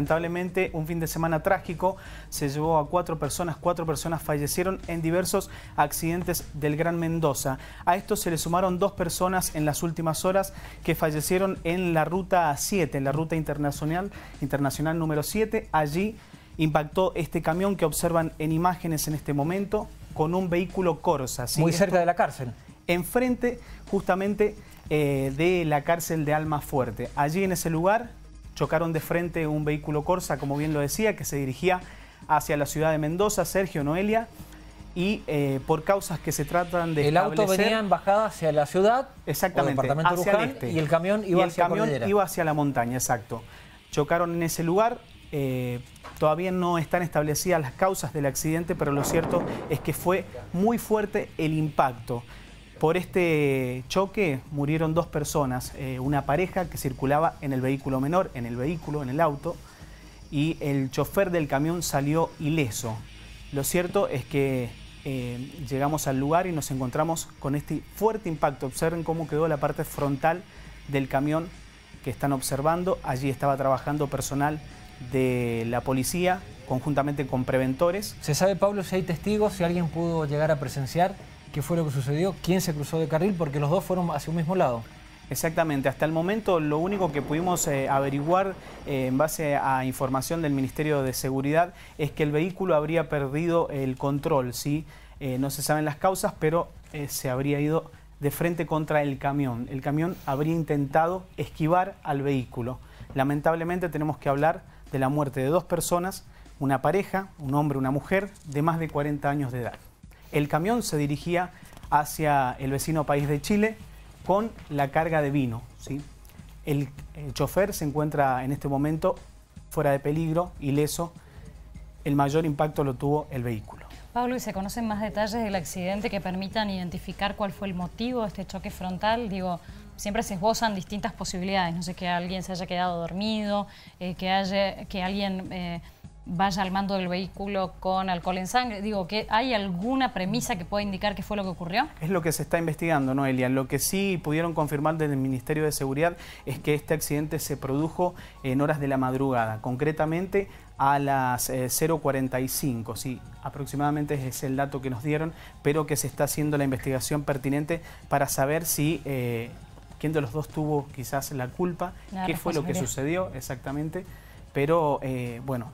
Lamentablemente, un fin de semana trágico se llevó a cuatro personas, cuatro personas fallecieron en diversos accidentes del Gran Mendoza. A esto se le sumaron dos personas en las últimas horas que fallecieron en la ruta 7, en la ruta internacional, internacional número 7. Allí impactó este camión que observan en imágenes en este momento con un vehículo Corsa. Muy cerca de la cárcel. Enfrente justamente eh, de la cárcel de Alma Fuerte. Allí en ese lugar chocaron de frente un vehículo Corsa, como bien lo decía, que se dirigía hacia la ciudad de Mendoza, Sergio Noelia, y eh, por causas que se tratan de El auto venía en bajada hacia la ciudad, exactamente, hacia el este, y el camión iba y el hacia camión iba hacia la montaña, exacto. Chocaron en ese lugar, eh, todavía no están establecidas las causas del accidente, pero lo cierto es que fue muy fuerte el impacto. Por este choque murieron dos personas, eh, una pareja que circulaba en el vehículo menor, en el vehículo, en el auto, y el chofer del camión salió ileso. Lo cierto es que eh, llegamos al lugar y nos encontramos con este fuerte impacto. Observen cómo quedó la parte frontal del camión que están observando. Allí estaba trabajando personal de la policía conjuntamente con preventores. ¿Se sabe, Pablo, si hay testigos, si alguien pudo llegar a presenciar? qué fue lo que sucedió, quién se cruzó de carril, porque los dos fueron hacia un mismo lado. Exactamente, hasta el momento lo único que pudimos eh, averiguar eh, en base a información del Ministerio de Seguridad es que el vehículo habría perdido el control, ¿sí? Eh, no se saben las causas, pero se habría ido de frente contra el camión. El camión habría intentado esquivar al vehículo. Lamentablemente tenemos que hablar de la muerte de dos personas, una pareja, un hombre, y una mujer, de más de 40 años de edad. El camión se dirigía hacia el vecino país de Chile con la carga de vino. ¿sí? El, chofer se encuentra en este momento fuera de peligro, ileso. El mayor impacto lo tuvo el vehículo. Pablo, ¿y se conocen más detalles del accidente que permitan identificar cuál fue el motivo de este choque frontal? Digo, siempre se esbozan distintas posibilidades. No sé, que alguien se haya quedado dormido, eh, que, haya, que alguien... Eh, vaya al mando del vehículo con alcohol en sangre? Digo, que ¿hay alguna premisa que pueda indicar qué fue lo que ocurrió? Es lo que se está investigando, Noelia. Lo que sí pudieron confirmar desde el Ministerio de Seguridad es que este accidente se produjo en horas de la madrugada, concretamente a las 0.45, eh, sí, aproximadamente es el dato que nos dieron, pero que se está haciendo la investigación pertinente para saber si... Eh, quién de los dos tuvo quizás la culpa, qué fue lo que sucedió exactamente, pero eh, bueno,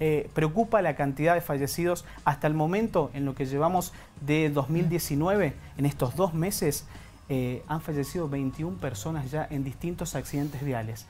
eh, preocupa la cantidad de fallecidos hasta el momento, en lo que llevamos de 2019, en estos dos meses, eh, han fallecido 21 personas ya en distintos accidentes viales.